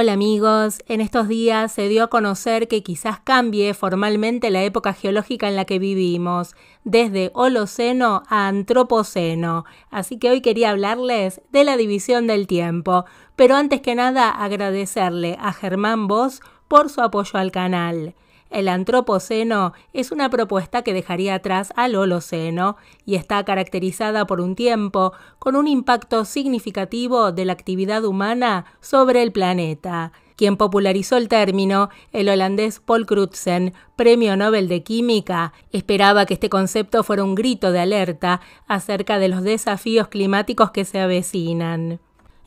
Hola amigos, en estos días se dio a conocer que quizás cambie formalmente la época geológica en la que vivimos, desde Holoceno a Antropoceno, así que hoy quería hablarles de la división del tiempo, pero antes que nada agradecerle a Germán Vos por su apoyo al canal. El antropoceno es una propuesta que dejaría atrás al holoceno y está caracterizada por un tiempo con un impacto significativo de la actividad humana sobre el planeta. Quien popularizó el término, el holandés Paul Crutzen, premio Nobel de Química, esperaba que este concepto fuera un grito de alerta acerca de los desafíos climáticos que se avecinan.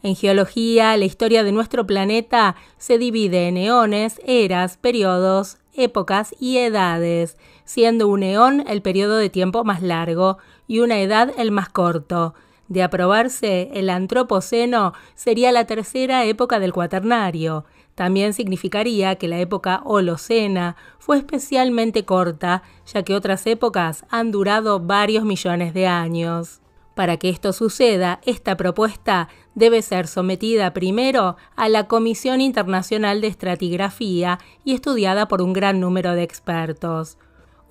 En geología, la historia de nuestro planeta se divide en eones, eras, periodos épocas y edades, siendo un eón el periodo de tiempo más largo y una edad el más corto. De aprobarse, el Antropoceno sería la tercera época del Cuaternario. También significaría que la época Holocena fue especialmente corta, ya que otras épocas han durado varios millones de años. Para que esto suceda, esta propuesta debe ser sometida primero a la Comisión Internacional de Estratigrafía y estudiada por un gran número de expertos.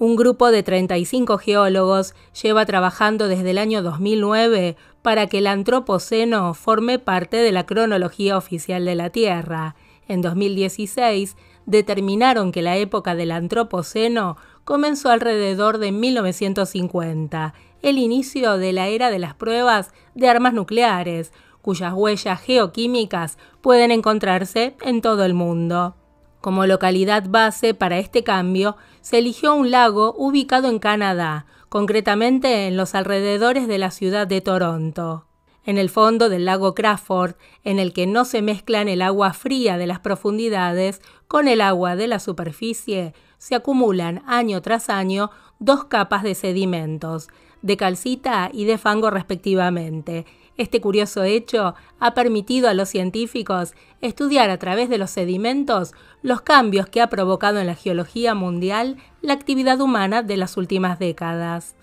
Un grupo de 35 geólogos lleva trabajando desde el año 2009 para que el Antropoceno forme parte de la cronología oficial de la Tierra. En 2016 determinaron que la época del Antropoceno comenzó alrededor de 1950, el inicio de la era de las pruebas de armas nucleares, cuyas huellas geoquímicas pueden encontrarse en todo el mundo. Como localidad base para este cambio, se eligió un lago ubicado en Canadá, concretamente en los alrededores de la ciudad de Toronto. En el fondo del lago Crawford, en el que no se mezclan el agua fría de las profundidades con el agua de la superficie, se acumulan año tras año dos capas de sedimentos, de calcita y de fango respectivamente. Este curioso hecho ha permitido a los científicos estudiar a través de los sedimentos los cambios que ha provocado en la geología mundial la actividad humana de las últimas décadas.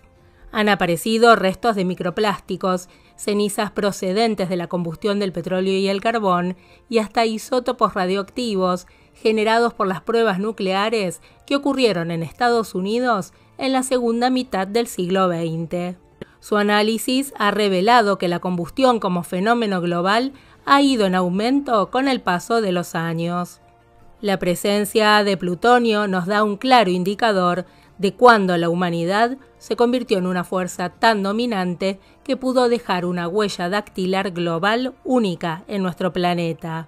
Han aparecido restos de microplásticos, cenizas procedentes de la combustión del petróleo y el carbón, y hasta isótopos radioactivos generados por las pruebas nucleares que ocurrieron en Estados Unidos en la segunda mitad del siglo XX. Su análisis ha revelado que la combustión como fenómeno global ha ido en aumento con el paso de los años. La presencia de plutonio nos da un claro indicador de cuándo la humanidad se convirtió en una fuerza tan dominante que pudo dejar una huella dactilar global única en nuestro planeta.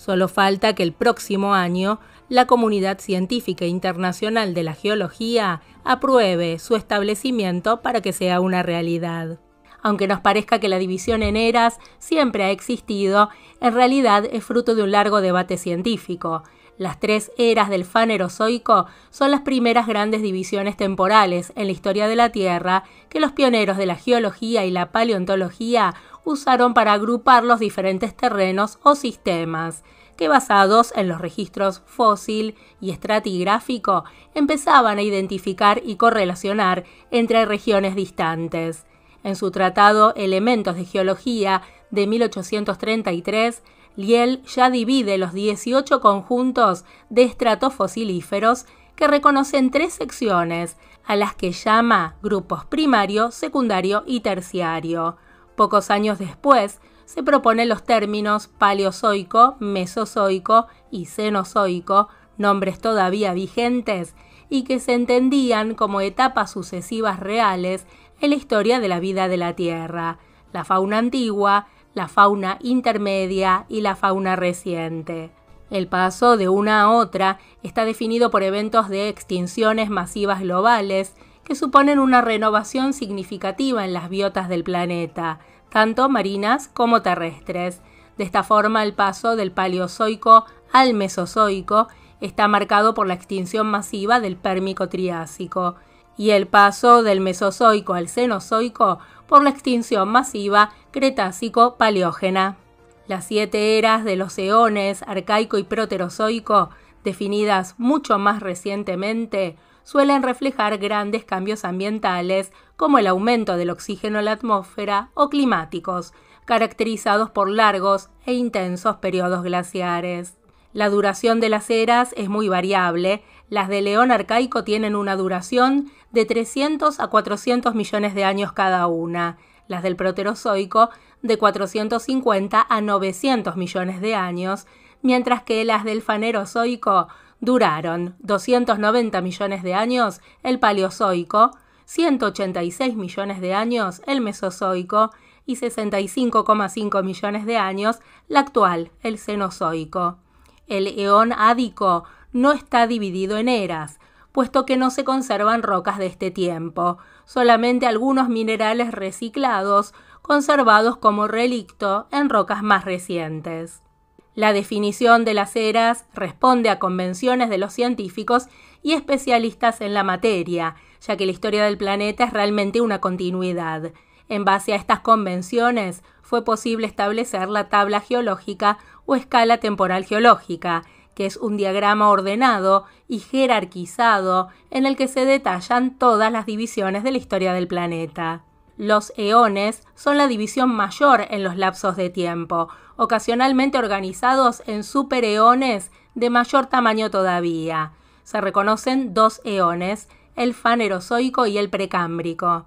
Solo falta que el próximo año la comunidad científica internacional de la geología apruebe su establecimiento para que sea una realidad. Aunque nos parezca que la división en eras siempre ha existido, en realidad es fruto de un largo debate científico. Las tres eras del fanerozoico son las primeras grandes divisiones temporales en la historia de la Tierra que los pioneros de la geología y la paleontología usaron para agrupar los diferentes terrenos o sistemas, que basados en los registros fósil y estratigráfico empezaban a identificar y correlacionar entre regiones distantes. En su tratado Elementos de Geología de 1833, Liel ya divide los 18 conjuntos de estratos fosilíferos que reconocen tres secciones, a las que llama grupos primario, secundario y terciario. Pocos años después, se proponen los términos paleozoico, mesozoico y cenozoico, nombres todavía vigentes y que se entendían como etapas sucesivas reales en la historia de la vida de la Tierra, la fauna antigua, la fauna intermedia y la fauna reciente. El paso de una a otra está definido por eventos de extinciones masivas globales que suponen una renovación significativa en las biotas del planeta, tanto marinas como terrestres. De esta forma, el paso del Paleozoico al Mesozoico está marcado por la extinción masiva del Pérmico Triásico y el paso del Mesozoico al Cenozoico por la extinción masiva Cretácico-Paleógena. Las siete eras de los eones arcaico y proterozoico, definidas mucho más recientemente, suelen reflejar grandes cambios ambientales, como el aumento del oxígeno en la atmósfera o climáticos, caracterizados por largos e intensos periodos glaciares. La duración de las eras es muy variable. Las de León arcaico tienen una duración de 300 a 400 millones de años cada una, las del Proterozoico de 450 a 900 millones de años, mientras que las del Fanerozoico duraron 290 millones de años el Paleozoico, 186 millones de años el Mesozoico y 65,5 millones de años la actual, el Cenozoico. El eón ádico no está dividido en eras, puesto que no se conservan rocas de este tiempo, solamente algunos minerales reciclados conservados como relicto en rocas más recientes. La definición de las eras responde a convenciones de los científicos y especialistas en la materia, ya que la historia del planeta es realmente una continuidad. En base a estas convenciones fue posible establecer la tabla geológica o escala temporal geológica, que es un diagrama ordenado y jerarquizado en el que se detallan todas las divisiones de la historia del planeta. Los eones son la división mayor en los lapsos de tiempo, ocasionalmente organizados en supereones de mayor tamaño todavía. Se reconocen dos eones, el fanerozoico y el precámbrico.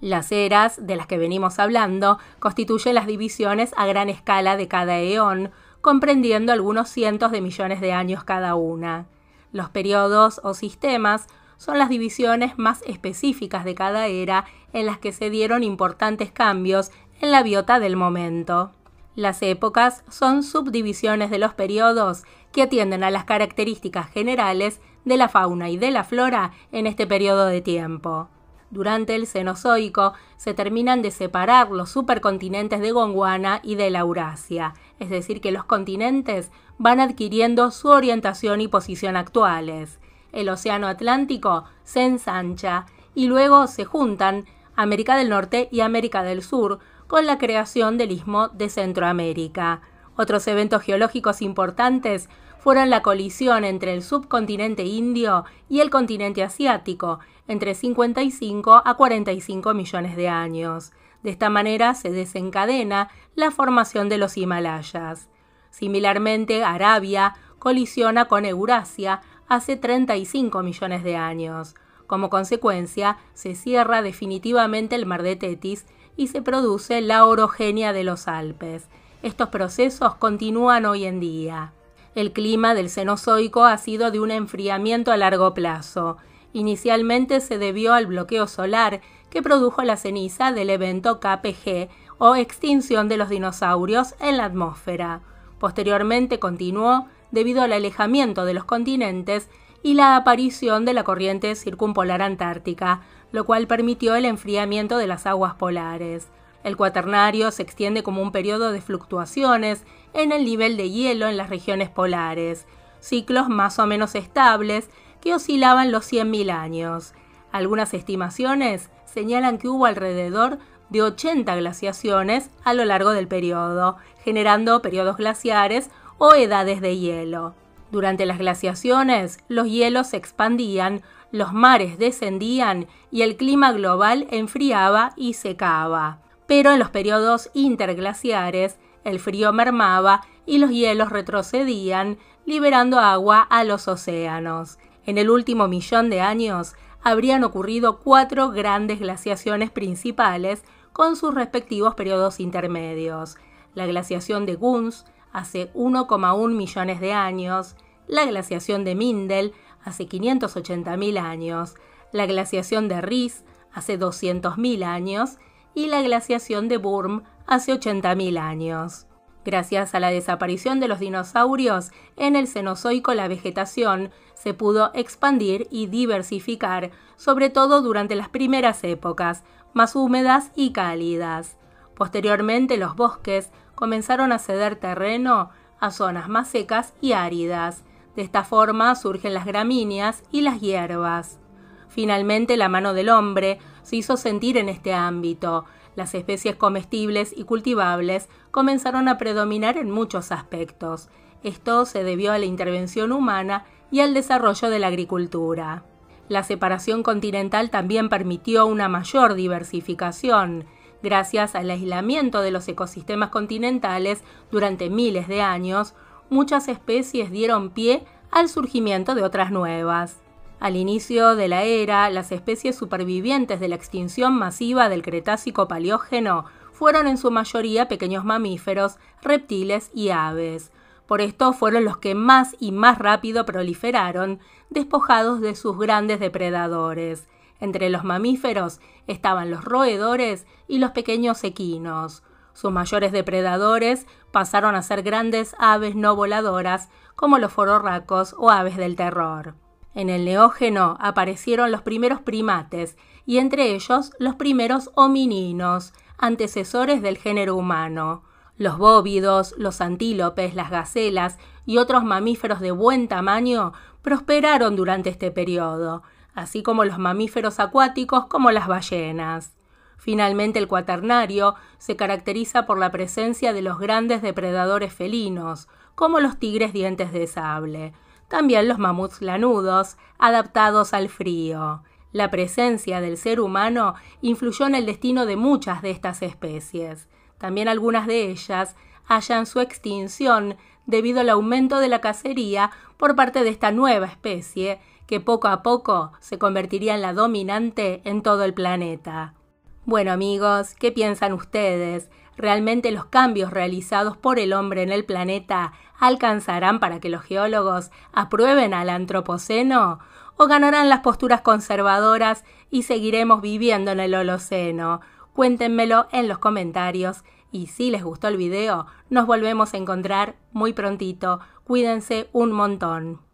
Las eras, de las que venimos hablando, constituyen las divisiones a gran escala de cada eón, comprendiendo algunos cientos de millones de años cada una. Los periodos o sistemas son las divisiones más específicas de cada era en las que se dieron importantes cambios en la biota del momento. Las épocas son subdivisiones de los periodos que atienden a las características generales de la fauna y de la flora en este periodo de tiempo. Durante el Cenozoico se terminan de separar los supercontinentes de Gondwana y de la Eurasia, es decir, que los continentes van adquiriendo su orientación y posición actuales el Océano Atlántico se ensancha y luego se juntan América del Norte y América del Sur con la creación del Istmo de Centroamérica. Otros eventos geológicos importantes fueron la colisión entre el subcontinente indio y el continente asiático, entre 55 a 45 millones de años. De esta manera se desencadena la formación de los Himalayas. Similarmente, Arabia colisiona con Eurasia hace 35 millones de años. Como consecuencia, se cierra definitivamente el mar de Tetis y se produce la orogenia de los Alpes. Estos procesos continúan hoy en día. El clima del Cenozoico ha sido de un enfriamiento a largo plazo. Inicialmente se debió al bloqueo solar que produjo la ceniza del evento KPG o extinción de los dinosaurios en la atmósfera. Posteriormente continuó debido al alejamiento de los continentes y la aparición de la corriente circumpolar antártica, lo cual permitió el enfriamiento de las aguas polares. El cuaternario se extiende como un periodo de fluctuaciones en el nivel de hielo en las regiones polares, ciclos más o menos estables que oscilaban los 100.000 años. Algunas estimaciones señalan que hubo alrededor de 80 glaciaciones a lo largo del periodo, generando periodos glaciares o edades de hielo. Durante las glaciaciones, los hielos se expandían, los mares descendían y el clima global enfriaba y secaba. Pero en los periodos interglaciares, el frío mermaba y los hielos retrocedían, liberando agua a los océanos. En el último millón de años, habrían ocurrido cuatro grandes glaciaciones principales con sus respectivos periodos intermedios. La glaciación de Gunz, hace 1,1 millones de años, la glaciación de Mindel hace 580.000 años, la glaciación de Ries hace 200.000 años y la glaciación de Burm hace 80.000 años. Gracias a la desaparición de los dinosaurios, en el Cenozoico la vegetación se pudo expandir y diversificar, sobre todo durante las primeras épocas, más húmedas y cálidas. Posteriormente los bosques comenzaron a ceder terreno a zonas más secas y áridas. De esta forma surgen las gramíneas y las hierbas. Finalmente, la mano del hombre se hizo sentir en este ámbito. Las especies comestibles y cultivables comenzaron a predominar en muchos aspectos. Esto se debió a la intervención humana y al desarrollo de la agricultura. La separación continental también permitió una mayor diversificación. Gracias al aislamiento de los ecosistemas continentales durante miles de años, muchas especies dieron pie al surgimiento de otras nuevas. Al inicio de la era, las especies supervivientes de la extinción masiva del Cretácico Paleógeno fueron en su mayoría pequeños mamíferos, reptiles y aves. Por esto fueron los que más y más rápido proliferaron, despojados de sus grandes depredadores. Entre los mamíferos estaban los roedores y los pequeños equinos. Sus mayores depredadores pasaron a ser grandes aves no voladoras como los fororracos o aves del terror. En el Neógeno aparecieron los primeros primates y entre ellos los primeros homininos, antecesores del género humano. Los bóvidos, los antílopes, las gacelas y otros mamíferos de buen tamaño prosperaron durante este periodo, así como los mamíferos acuáticos como las ballenas. Finalmente, el cuaternario se caracteriza por la presencia de los grandes depredadores felinos, como los tigres dientes de sable, también los mamuts lanudos, adaptados al frío. La presencia del ser humano influyó en el destino de muchas de estas especies. También algunas de ellas hallan su extinción debido al aumento de la cacería por parte de esta nueva especie que poco a poco se convertiría en la dominante en todo el planeta. Bueno amigos, ¿qué piensan ustedes? ¿Realmente los cambios realizados por el hombre en el planeta alcanzarán para que los geólogos aprueben al antropoceno? ¿O ganarán las posturas conservadoras y seguiremos viviendo en el Holoceno? Cuéntenmelo en los comentarios y si les gustó el video, nos volvemos a encontrar muy prontito. Cuídense un montón.